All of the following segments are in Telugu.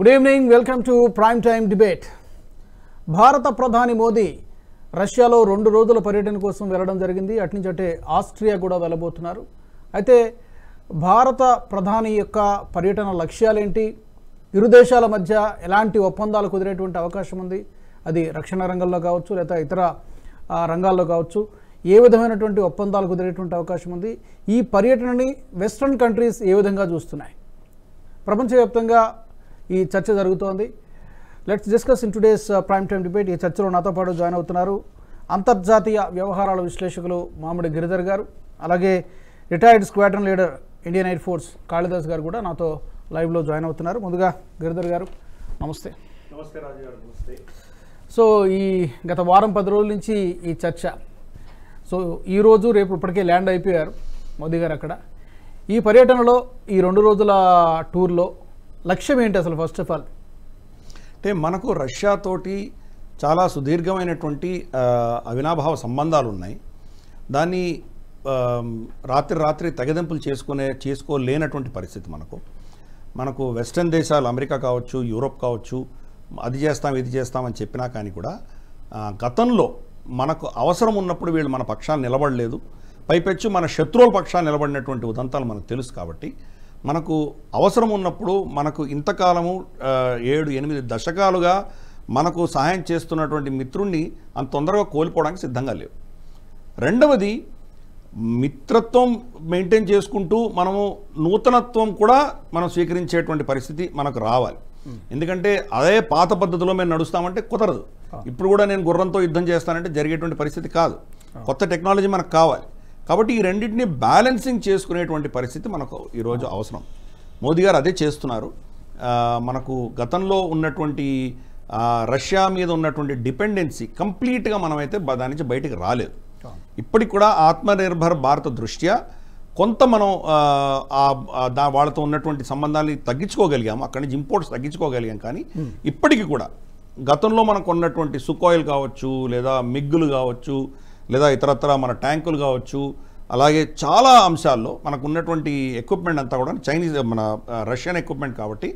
Good evening welcome to prime time debate భారత ప్రధాని మోదీ రష్యాలో రెండు రోజుల పర్యటన కోసం వెళ్ళడం జరిగింది నుంచి అంటే ఆస్ట్రియా కూడా వెళ్ళబోతున్నారు అయితే భారత ప్రధాని యొక్క పర్యటన లక్ష్యాలేంటి ఇరు దేశాల మధ్య ఎలాంటి ఒప్పందాలు కుదిరేటువంటి అవకాశం ఉంది అది రక్షణ రంగంలో కావచ్చు లేదా ఇతర రంగాల్లో కావచ్చు ఏ విధమైనటువంటి ఒప్పందాలు కుదిరేటువంటి అవకాశం ఉంది ఈ పర్యటనని వెస్ట్రన్ కంట్రీస్ ఏ విధంగా చూస్తున్నాయి ప్రపంచవ్యాప్తంగా ఈ చర్చ జరుగుతోంది let's discuss in today's prime time debate ఈ చర్చలో నాతో పాటు జాయిన్ అవుతున్నారు అంతర్జాతీయ వ్యవహారాల విశ్లేషకులు మామిడి గిరిధర్ గారు అలాగే retired squadron leader Indian Air Force Kalidas garu కూడా నాతో లైవ్లో జాయిన్ అవుతున్నారు ముందుగా గిరిధర్ గారు నమస్తే నమస్తే రాజు గారు నమస్తే సో ఈ గత వారం పది రోజుల నుంచి ఈ చర్చ సో ఈరోజు రేపు ఇప్పటికే ల్యాండ్ అయిపోయారు మోదీ గారు అక్కడ ఈ పర్యటనలో ఈ రెండు రోజుల టూర్లో లక్ష్యం ఏంటి అసలు ఫస్ట్ ఆఫ్ ఆల్ అంటే మనకు రష్యాతోటి చాలా సుదీర్ఘమైనటువంటి అవినాభావ సంబంధాలు ఉన్నాయి దాన్ని రాత్రి రాత్రి తెగదింపులు చేసుకునే చేసుకోలేనటువంటి పరిస్థితి మనకు మనకు వెస్ట్రన్ దేశాలు అమెరికా కావచ్చు యూరోప్ కావచ్చు అది చేస్తాం ఇది చేస్తామని చెప్పినా కానీ కూడా గతంలో మనకు అవసరం ఉన్నప్పుడు వీళ్ళు మన పక్షాన్ని నిలబడలేదు పైపెచ్చు మన శత్రువుల పక్షాన్ని నిలబడినటువంటి ఉదంతాలు మనకు తెలుసు కాబట్టి మనకు అవసరం ఉన్నప్పుడు మనకు ఇంతకాలము ఏడు ఎనిమిది దశకాలుగా మనకు సహాయం చేస్తున్నటువంటి మిత్రుణ్ణి అంత తొందరగా కోల్పోవడానికి సిద్ధంగా లేవు రెండవది మిత్రత్వం మెయింటైన్ చేసుకుంటూ మనము నూతనత్వం కూడా మనం స్వీకరించేటువంటి పరిస్థితి మనకు రావాలి ఎందుకంటే అదే పాత పద్ధతిలో మేము నడుస్తామంటే కుదరదు ఇప్పుడు కూడా నేను గుర్రంతో యుద్ధం చేస్తానంటే జరిగేటువంటి పరిస్థితి కాదు కొత్త టెక్నాలజీ మనకు కావాలి కాబట్టి ఈ రెండింటిని బ్యాలెన్సింగ్ చేసుకునేటువంటి పరిస్థితి మనకు ఈరోజు అవసరం మోదీ గారు అదే చేస్తున్నారు మనకు గతంలో ఉన్నటువంటి రష్యా మీద ఉన్నటువంటి డిపెండెన్సీ కంప్లీట్గా మనమైతే దాని నుంచి బయటకు రాలేదు ఇప్పటికి కూడా ఆత్మనిర్భర్ భారత దృష్ట్యా కొంత మనం వాళ్ళతో ఉన్నటువంటి సంబంధాన్ని తగ్గించుకోగలిగాము అక్కడి నుంచి ఇంపోర్ట్స్ తగ్గించుకోగలిగాం కానీ ఇప్పటికీ కూడా గతంలో మనకు ఉన్నటువంటి సుకోయిల్ కావచ్చు లేదా మిగ్గులు కావచ్చు లేదా ఇతరత్ర మన ట్యాంకులు కావచ్చు అలాగే చాలా అంశాల్లో మనకు ఉన్నటువంటి ఎక్విప్మెంట్ అంతా కూడా చైనీస్ మన రష్యన్ ఎక్విప్మెంట్ కాబట్టి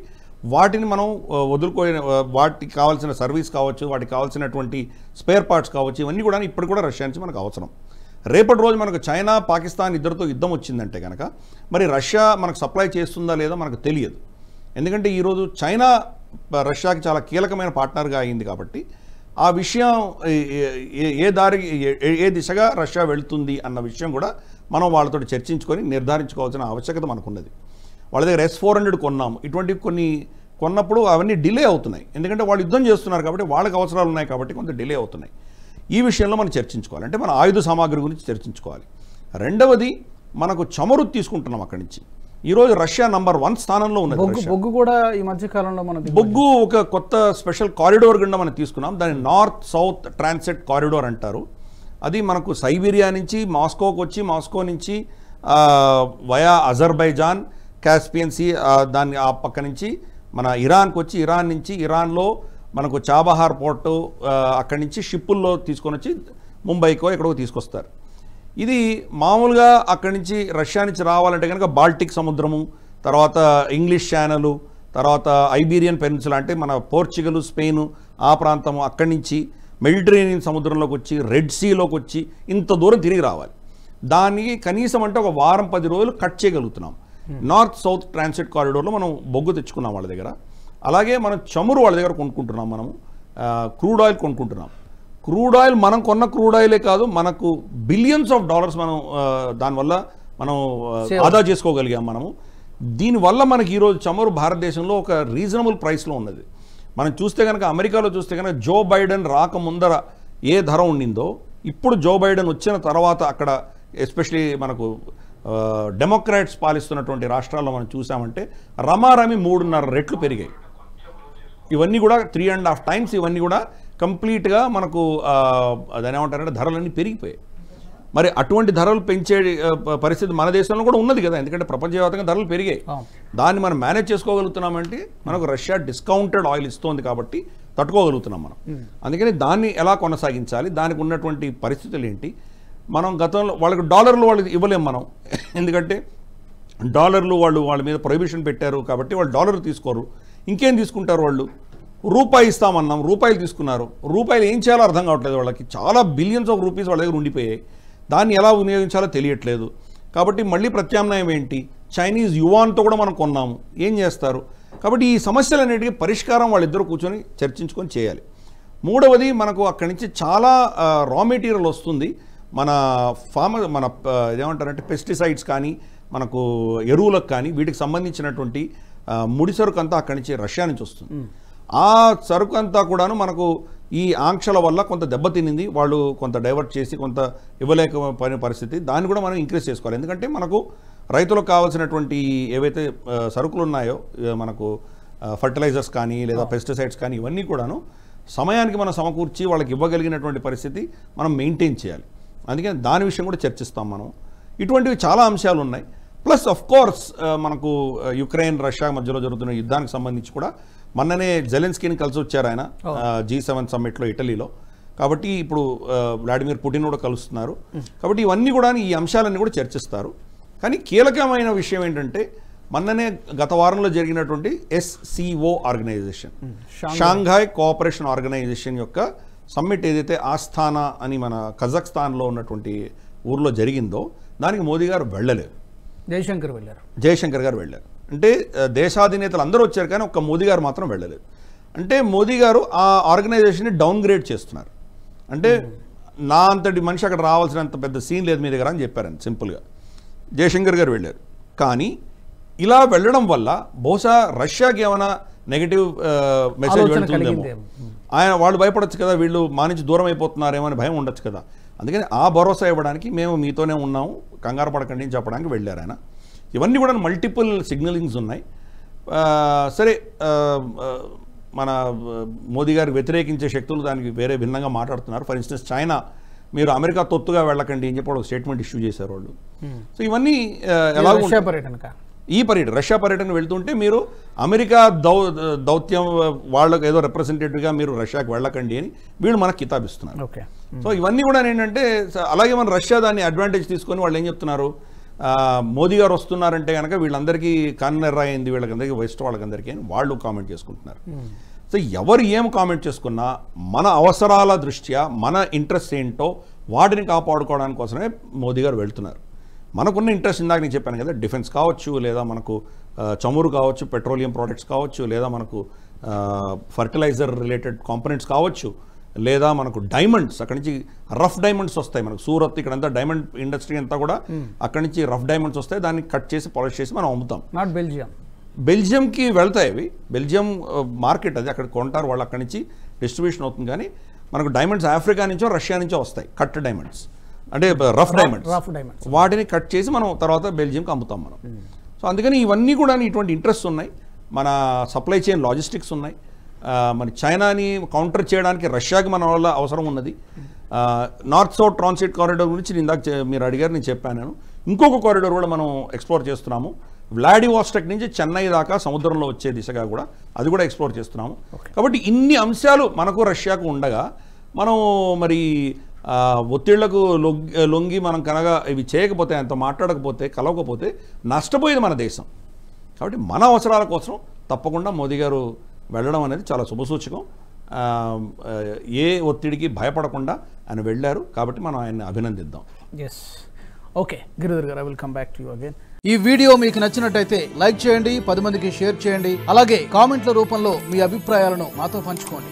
వాటిని మనం వదులుకోలే వాటికి కావాల్సిన సర్వీస్ కావచ్చు వాటికి కావాల్సినటువంటి స్పేర్ పార్ట్స్ కావచ్చు ఇవన్నీ కూడా ఇప్పుడు కూడా రష్యా నుంచి మనకు అవసరం రేపటి రోజు మనకు చైనా పాకిస్తాన్ ఇద్దరితో యుద్ధం వచ్చిందంటే కనుక మరి రష్యా మనకు సప్లై చేస్తుందా లేదా మనకు తెలియదు ఎందుకంటే ఈరోజు చైనా రష్యాకి చాలా కీలకమైన పార్ట్నర్గా అయింది కాబట్టి ఆ విషయం ఏ దారి ఏ దిశగా రష్యా వెళుతుంది అన్న విషయం కూడా మనం వాళ్ళతో చర్చించుకొని నిర్ధారించుకోవాల్సిన ఆవశ్యకత మనకున్నది వాళ్ళ దగ్గర ఎస్ ఫోర్ హండ్రెడ్ కొన్నాము ఇటువంటివి కొన్ని కొన్నప్పుడు అవన్నీ డిలే అవుతున్నాయి ఎందుకంటే వాళ్ళు యుద్ధం చేస్తున్నారు కాబట్టి వాళ్ళకి అవసరాలు ఉన్నాయి కాబట్టి కొంత డిలే అవుతున్నాయి ఈ విషయంలో మనం చర్చించుకోవాలి అంటే మన ఆయుధ సామాగ్రి గురించి చర్చించుకోవాలి రెండవది మనకు చమురు తీసుకుంటున్నాం అక్కడి నుంచి ఈరోజు రష్యా నంబర్ వన్ స్థానంలో ఉన్నది బొగ్గు బొగ్గు కూడా ఈ మధ్య కాలంలో మనం బొగ్గు ఒక కొత్త స్పెషల్ కారిడోర్ గుండా మనం తీసుకున్నాం దాన్ని నార్త్ సౌత్ ట్రాన్సెట్ కారిడోర్ అంటారు అది మనకు సైబీరియా నుంచి మాస్కోకు వచ్చి మాస్కో నుంచి వయా అజర్బైజాన్ క్యాస్పియన్సీ దాన్ని ఆ పక్క నుంచి మన ఇరాన్కి వచ్చి ఇరాన్ నుంచి ఇరాన్లో మనకు చాబహార్ పోర్టు అక్కడి నుంచి షిప్పుల్లో తీసుకొని వచ్చి ముంబైకో ఎక్కడికో తీసుకొస్తారు ఇది మామూలుగా అక్కడి నుంచి రష్యా నుంచి రావాలంటే కనుక బాల్టిక్ సముద్రము తర్వాత ఇంగ్లీష్ ఛానలు తర్వాత ఐబీరియన్ పెనిన్సులా అంటే మన పోర్చుగల్ స్పెయిన్ ఆ ప్రాంతం అక్కడి నుంచి మెడిటరేనియన్ సముద్రంలోకి వచ్చి రెడ్ సీలోకి వచ్చి ఇంత దూరం తిరిగి రావాలి దానికి కనీసం అంటే ఒక వారం పది రోజులు కట్ చేయగలుగుతున్నాం hmm. నార్త్ సౌత్ ట్రాన్సిట్ కారిడోర్లో మనం బొగ్గు తెచ్చుకున్నాం వాళ్ళ దగ్గర అలాగే మనం చమురు వాళ్ళ దగ్గర కొనుక్కుంటున్నాం మనము క్రూడ్ ఆయిల్ కొనుక్కుంటున్నాం క్రూడ్ ఆయిల్ మనం కొన్న క్రూడ్ ఆయిలే కాదు మనకు బిలియన్స్ ఆఫ్ డాలర్స్ మనం దానివల్ల మనం ఆదా చేసుకోగలిగాం మనము దీనివల్ల మనకి ఈరోజు చమురు భారతదేశంలో ఒక రీజనబుల్ ప్రైస్లో ఉన్నది మనం చూస్తే కనుక అమెరికాలో చూస్తే కనుక జో బైడెన్ రాక ముందర ఏ ధర ఉండిందో ఇప్పుడు జో బైడెన్ వచ్చిన తర్వాత అక్కడ ఎస్పెషలీ మనకు డెమోక్రాట్స్ పాలిస్తున్నటువంటి రాష్ట్రాల్లో మనం చూసామంటే రమారమి మూడున్నర రెట్లు పెరిగాయి ఇవన్నీ కూడా త్రీ అండ్ హాఫ్ టైమ్స్ ఇవన్నీ కూడా కంప్లీట్గా మనకు దాని ఏమంటారంటే ధరలన్నీ పెరిగిపోయాయి మరి అటువంటి ధరలు పెంచే పరిస్థితి మన దేశంలో కూడా ఉన్నది కదా ఎందుకంటే ప్రపంచవ్యాప్తంగా ధరలు పెరిగాయి దాన్ని మనం మేనేజ్ చేసుకోగలుగుతున్నామంటే మనకు రష్యా డిస్కౌంటెడ్ ఆయిల్ ఇస్తోంది కాబట్టి తట్టుకోగలుగుతున్నాం మనం అందుకని దాన్ని ఎలా కొనసాగించాలి దానికి ఉన్నటువంటి పరిస్థితులు ఏంటి మనం గతంలో వాళ్ళకి డాలర్లు వాళ్ళకి ఇవ్వలేం మనం ఎందుకంటే డాలర్లు వాళ్ళు వాళ్ళ మీద ప్రొహిబిషన్ పెట్టారు కాబట్టి వాళ్ళు డాలర్లు తీసుకోరు ఇంకేం తీసుకుంటారు వాళ్ళు రూపాయి ఇస్తామన్నాం రూపాయలు తీసుకున్నారు రూపాయలు ఏం చేయాలో అర్థం కావట్లేదు వాళ్ళకి చాలా బిలియన్స్ ఆఫ్ రూపీస్ వాళ్ళ దగ్గర ఉండిపోయాయి దాన్ని ఎలా వినియోగించాలో తెలియట్లేదు కాబట్టి మళ్ళీ ప్రత్యామ్నాయం ఏంటి చైనీస్ యువాన్తో కూడా మనం కొన్నాము ఏం చేస్తారు కాబట్టి ఈ సమస్యలన్నిటికీ పరిష్కారం వాళ్ళిద్దరు కూర్చొని చర్చించుకొని చేయాలి మూడవది మనకు అక్కడి నుంచి చాలా రా మెటీరియల్ వస్తుంది మన ఫార్మ మన ఏమంటారంటే పెస్టిసైడ్స్ కానీ మనకు ఎరువులకు కానీ వీటికి సంబంధించినటువంటి ముడిసరుకు అంతా అక్కడి నుంచి రష్యా నుంచి వస్తుంది ఆ సరుకు అంతా కూడాను మనకు ఈ ఆంక్షల వల్ల కొంత దెబ్బతినింది వాళ్ళు కొంత డైవర్ట్ చేసి కొంత ఇవ్వలేక పని పరిస్థితి దాన్ని కూడా మనం ఇంక్రీజ్ చేసుకోవాలి ఎందుకంటే మనకు రైతులకు కావాల్సినటువంటి ఏవైతే సరుకులు ఉన్నాయో మనకు ఫర్టిలైజర్స్ కానీ లేదా పెస్టిసైడ్స్ కానీ ఇవన్నీ కూడాను సమయానికి మనం సమకూర్చి వాళ్ళకి ఇవ్వగలిగినటువంటి పరిస్థితి మనం మెయింటైన్ చేయాలి అందుకని దాని విషయం కూడా చర్చిస్తాం మనం ఇటువంటివి చాలా అంశాలు ఉన్నాయి ప్లస్ ఆఫ్ కోర్స్ మనకు యుక్రెయిన్ uh, రష్యా మధ్యలో జరుగుతున్న యుద్ధానికి సంబంధించి కూడా మొన్ననే జెలెన్స్కీని కలిసి వచ్చారు ఆయన జీ సెవెన్ సమ్మిట్లో ఇటలీలో కాబట్టి ఇప్పుడు వ్లాడిమిర్ uh, పుటిన్ కూడా కలుస్తున్నారు కాబట్టి ఇవన్నీ కూడా ఈ అంశాలన్నీ కూడా చర్చిస్తారు కానీ కీలకమైన విషయం ఏంటంటే మొన్ననే గత వారంలో జరిగినటువంటి SCO organisation Shanghai cooperation organisation యొక్క సమ్మిట్ ఏదైతే ఆస్థానా అని మన కజక్స్తాన్లో ఉన్నటువంటి ఊర్లో జరిగిందో దానికి మోదీ గారు వెళ్ళలేదు జయశంకర్ వెళ్ళారు జయశంకర్ గారు వెళ్ళారు అంటే దేశాధినేతలు అందరూ వచ్చారు కానీ ఒక్క మోదీ గారు మాత్రం వెళ్ళలేదు అంటే మోదీ గారు ఆ ఆర్గనైజేషన్ని డౌన్ గ్రేడ్ చేస్తున్నారు అంటే hmm. నా అంతటి మనిషి అక్కడ రావాల్సినంత పెద్ద సీన్ లేదు మీ దగ్గర అని చెప్పారని సింపుల్గా జయశంకర్ గారు వెళ్ళారు కానీ ఇలా వెళ్ళడం వల్ల బహుశా రష్యాకి ఏమైనా నెగిటివ్ మెసేజ్ వెళ్తుందేమో ఆయన వాళ్ళు భయపడచ్చు కదా వీళ్ళు మా నుంచి దూరం అయిపోతున్నారేమో అని భయం ఉండొచ్చు కదా అందుకని ఆ భరోసా ఇవ్వడానికి మేము మీతోనే ఉన్నాము కంగారు పడకండి అని చెప్పడానికి వెళ్ళారు ఆయన ఇవన్నీ కూడా మల్టిపుల్ సిగ్నలింగ్స్ ఉన్నాయి సరే మన మోదీ గారు వ్యతిరేకించే శక్తులు దానికి వేరే భిన్నంగా మాట్లాడుతున్నారు ఫర్ ఇన్స్టెన్స్ చైనా మీరు అమెరికా తొత్తుగా వెళ్ళకండి అని చెప్పి ఒక స్టేట్మెంట్ ఇష్యూ చేశారు వాళ్ళు సో hmm. ఇవన్నీ ఎలా ఈ పర్యటన రష్యా పర్యటన వెళ్తుంటే మీరు అమెరికా దౌ దౌత్యం వాళ్ళకు ఏదో రిప్రజెంటేటివ్గా మీరు రష్యాకి వెళ్ళకండి అని వీళ్ళు మనకు కితాబిస్తున్నారు ఓకే సో ఇవన్నీ కూడా ఏంటంటే అలాగే మన రష్యా దాన్ని అడ్వాంటేజ్ తీసుకొని వాళ్ళు ఏం చెప్తున్నారు మోదీ గారు వస్తున్నారంటే కనుక వీళ్ళందరికీ కన్నెర్ర అయింది వీళ్ళకందరికీ వెస్ట్ వాళ్ళకందరికీ అని వాళ్ళు కామెంట్ చేసుకుంటున్నారు hmm. సో ఎవరు ఏం కామెంట్ చేసుకున్నా మన అవసరాల దృష్ట్యా మన ఇంట్రెస్ట్ ఏంటో వాటిని కాపాడుకోవడానికి కోసమే మోదీ గారు వెళ్తున్నారు మనకున్న ఇంట్రెస్ట్ ఇందాక నేను చెప్పాను కదా డిఫెన్స్ కావచ్చు లేదా మనకు చమురు కావచ్చు పెట్రోలియం ప్రోడక్ట్స్ కావచ్చు లేదా మనకు ఫర్టిలైజర్ రిలేటెడ్ కాంపనెంట్స్ కావచ్చు లేదా మనకు డైమండ్స్ అక్కడి నుంచి రఫ్ డైమండ్స్ వస్తాయి మనకు సూరత్ ఇక్కడంతా డైమండ్ ఇండస్ట్రీ అంతా కూడా hmm. అక్కడి నుంచి రఫ్ డైమండ్స్ వస్తాయి దాన్ని కట్ చేసి పాలిష్ చేసి మనం అమ్ముతాం నాట్ బెల్జియం బెల్జియంకి వెళ్తాయి అవి బెల్జియం మార్కెట్ అది అక్కడ కొంటారు వాళ్ళు అక్కడి నుంచి డిస్ట్రిబ్యూషన్ అవుతుంది కానీ మనకు డైమండ్స్ ఆఫ్రికా నుంచో రష్యా నుంచో వస్తాయి కట్ డైమండ్స్ అంటే రఫ్ డైమండ్స్ రఫ్ డైమండ్స్ వాటిని కట్ చేసి మనం తర్వాత బెల్జియంకి అమ్ముతాం మనం hmm. సో అందుకని ఇవన్నీ కూడా ఇటువంటి ఇంట్రెస్ట్ ఉన్నాయి మన సప్లై చైన్ లాజిస్టిక్స్ ఉన్నాయి మన చైనాని కౌంటర్ చేయడానికి రష్యాకి మన వల్ల అవసరం ఉన్నది నార్త్ సౌత్ ట్రాన్సిట్ కారిడోర్ గురించి నేను ఇందాక మీరు అడిగారు నేను చెప్పాను నేను ఇంకొక కారిడోర్ కూడా మనం ఎక్స్ప్లోర్ చేస్తున్నాము వ్లాడివాస్టక్ నుంచి చెన్నై దాకా సముద్రంలో వచ్చే దిశగా కూడా అది కూడా ఎక్స్ప్లోర్ చేస్తున్నాము కాబట్టి ఇన్ని అంశాలు మనకు రష్యాకు ఉండగా మనం మరి ఒత్తిళ్లకు లొంగి మనం కనుక ఇవి చేయకపోతే ఎంత మాట్లాడకపోతే కలవకపోతే నష్టపోయేది మన దేశం కాబట్టి మన అవసరాల కోసం తప్పకుండా మోదీ గారు వెళ్ళడం అనేది చాలా శుభసూచకం ఏ ఒత్తిడికి భయపడకుండా ఆయన వెళ్ళారు కాబట్టి మనం ఆయన్ని అభినందిద్దాం yes okay Giridhar garu I will come back to you again ఈ వీడియో మీకు నచ్చినట్టయితే లైక్ చేయండి పది మందికి షేర్ చేయండి అలాగే కామెంట్ల రూపంలో మీ అభిప్రాయాలను మాతో పంచుకోండి